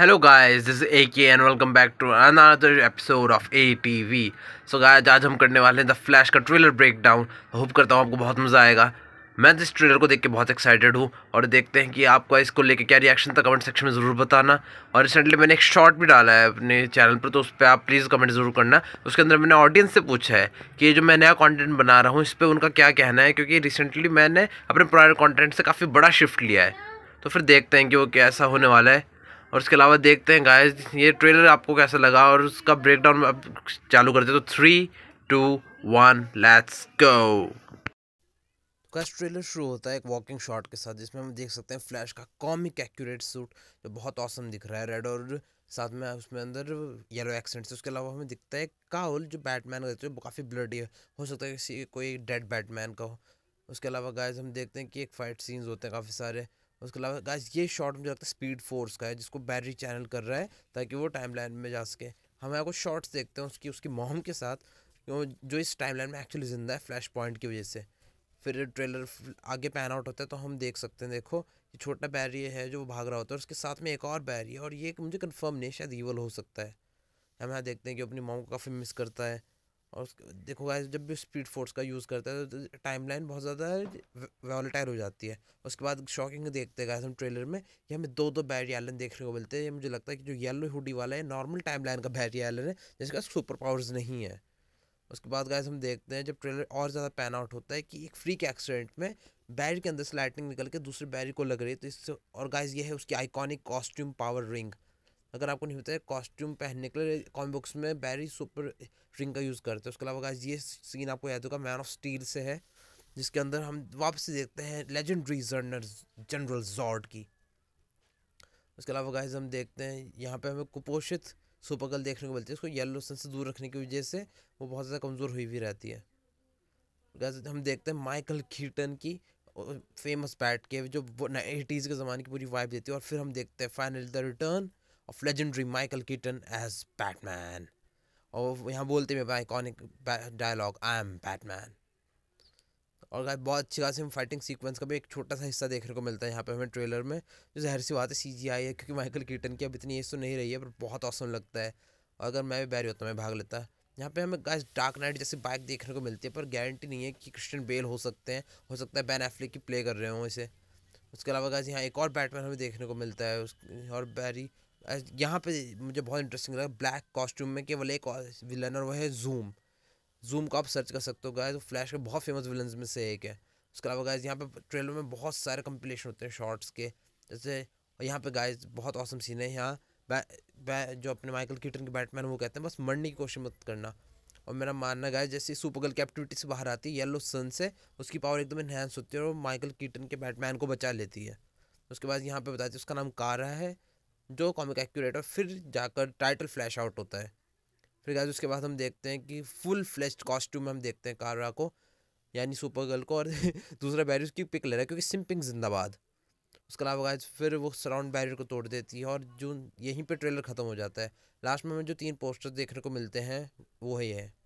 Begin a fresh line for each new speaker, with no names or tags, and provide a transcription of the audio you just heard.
hello guys this A K and welcome back to another episode of A T V so guys आज हम करने वाले हैं the Flash का trailer breakdown hope करता हूँ आपको बहुत मज़ा आएगा मैं इस ट्रेलर को देख के बहुत एक्साइटेड हूँ और देखते हैं कि आपका इसको लेके क्या रिएक्शन था कमेंट सेक्शन में ज़रूर बताना और रिसेंटली मैंने एक शॉर्ट भी डाला है अपने चैनल पर तो उस पर आप प्लीज़ कमेंट ज़रूर करना उसके अंदर मैंने ऑडियंस से पूछा है कि ये जो मैं नया कॉन्टेंट बना रहा हूँ इस पर उनका क्या कहना है क्योंकि रिसेंटली मैंने अपने पुराने कॉन्टेंट से काफ़ी बड़ा शिफ्ट लिया है तो फिर देखते हैं कि वो कैसा होने वाला है और इसके अलावा देखते हैं गाइस ये ट्रेलर आपको कैसा लगा और उसका ब्रेकडाउन अब चालू करते तो three two one let's go का ट्रेलर शुरू होता है एक वॉकिंग शॉट के साथ जिसमें हम देख सकते हैं फ्लैश का कॉमिक एक्यूरेट सूट जो बहुत औसम दिख रहा है रेड और साथ में उसमें अंदर येलो एक्सेंट से उसके अलावा हमें दिखता है काउल जो बैटमैन का देते हैं वो काफ़ी ब्लडी है हो सकता है किसी कोई डेड बैटमैन का हो उसके अलावा गाइस हम देखते हैं कि एक फाइट सीन्स होते हैं काफ़ी सारे उसके अलावा गाइस ये शॉट मुझे लगता है स्पीड फोर्स का है जिसको बैटरी चैनल कर रहा है ताकि वो टाइम लाइन में जा सके हम यहाँ को शॉर्ट्स देखते हैं उसकी उसकी मोहम के साथ जो इस टाइम लाइन में एक्चुअली ज़िंदा है फ्लैश पॉइंट की वजह से फिर ट्रेलर आगे पैन आउट होता है तो हम देख सकते हैं देखो ये छोटा बैरियर है जो भाग रहा होता है उसके साथ में एक और बैरियर और ये मुझे कन्फर्म नहीं शायद ईवल हो सकता है हम यहाँ देखते हैं कि अपनी मोम को काफ़ी मिस करता है और देखो गाइस जब भी स्पीड फोर्स का यूज़ करता है तो टाइमलाइन बहुत ज़्यादा वॉलेटाइल हो जाती है उसके बाद शॉकिंग देखते हैं गाइस हम ट्रेलर में कि हमें दो दो बैरी एलन देखने को मिलते हैं ये मुझे लगता है कि जो येलो हुडी वाला है नॉर्मल टाइमलाइन का बैरी एलन है जिसका सुपर पावर्स नहीं है उसके बाद गाइस हम देखते हैं जब ट्रेलर और ज़्यादा पैन आउट होता है कि एक फ्रीक एक्सीडेंट में बैरी के अंदर से लाइटनिंग निकल के दूसरे बैरी को लग रही है तो इससे और गाइस ये है उसकी आइकॉनिक कॉस्ट्यूम पावर रिंग अगर आपको नहीं पता है कॉस्ट्यूम पहनने के लिए कॉमिक बुक्स में बैरी सुपर रिंग का यूज़ करते हैं उसके अलावा ये सीन आपको याद होगा मैन ऑफ स्टील से है जिसके अंदर हम वापस से देखते हैं लेजेंडरी जर्नर जनरल जॉर्ड की उसके अलावा गाइज हम देखते हैं यहाँ पे हमें कुपोषित सुपरगल देखने को मिलती है उसको येलो सन से दूर रखने की वजह से वो बहुत ज़्यादा कमज़ोर हुई भी रहती है गाइज हम देखते हैं माइकल कीटन की फेमस बैट के जो एटीज़ के ज़माने की पूरी वाइब देती है और फिर हम देखते हैं final the return of legendary Michael Keaton as Batman और यहाँ बोलते हुए iconic dialogue I am Batman और गाय बहुत अच्छी खासी हम फाइटिंग सीक्वेंस का भी एक छोटा सा हिस्सा देखने को मिलता है यहाँ पे हमें ट्रेलर में जो जहर सी बात है सी जी आई है क्योंकि माइकल कीटन की अब इतनी एज तो नहीं रही है पर बहुत औसम लगता है और अगर मैं भी बैरी होता मैं भाग लेता यहाँ पे हमें गाइस डार्क नाइट जैसे बाइक देखने को मिलती है पर गारंटी नहीं है कि क्रिश्चन बेल हो सकते हैं हो सकता है बैन एफ्लिक की प्ले कर रहे हों इसे उसके अलावा गाइस यहाँ एक और बैटमैन हमें देखने को मिलता है उस और बैरी यहाँ पे मुझे बहुत इंटरेस्टिंग लगा ब्लैक कॉस्ट्यूम में केवल एक विलन और वो है जूम जूम को आप सर्च कर सकते हो गाय तो फ्लैश के बहुत फेमस विलन में से एक है उसके अलावा गाय यहाँ पे ट्रेलर में बहुत सारे कंपिलेशन होते हैं शॉर्ट्स के जैसे यहाँ पे गाय बहुत औसम सीन है यहाँ जो अपने माइकल कीटन के बैटमैन वो कहते हैं बस मरने की कोशिश मत करना और मेरा मानना गाय जैसे सुपरगल कैप्टिविटी से बाहर आती है येलो सन से उसकी पावर एकदम इन्हेंस होती है और माइकल कीटन के बैटमैन को बचा लेती है उसके बाद यहाँ पे बताती है उसका नाम कारा है जो कॉमिक एक्यूरेट और फिर जाकर टाइटल फ्लैश आउट होता है फिर गैस उसके बाद हम देखते हैं कि फुल फ्लैश कॉस्ट्यूम में हम देखते हैं कारा को यानी सुपर गर्ल को और दूसरा बैरियर उसकी पिक ले रहा है क्योंकि सिम्पिंग जिंदाबाद उसके अलावा गाइज फिर वो सराउंड बैरियर को तोड़ देती है और जो यहीं पर ट्रेलर ख़त्म हो जाता है लास्ट में हमें जो तीन पोस्टर देखने को मिलते हैं वो ही है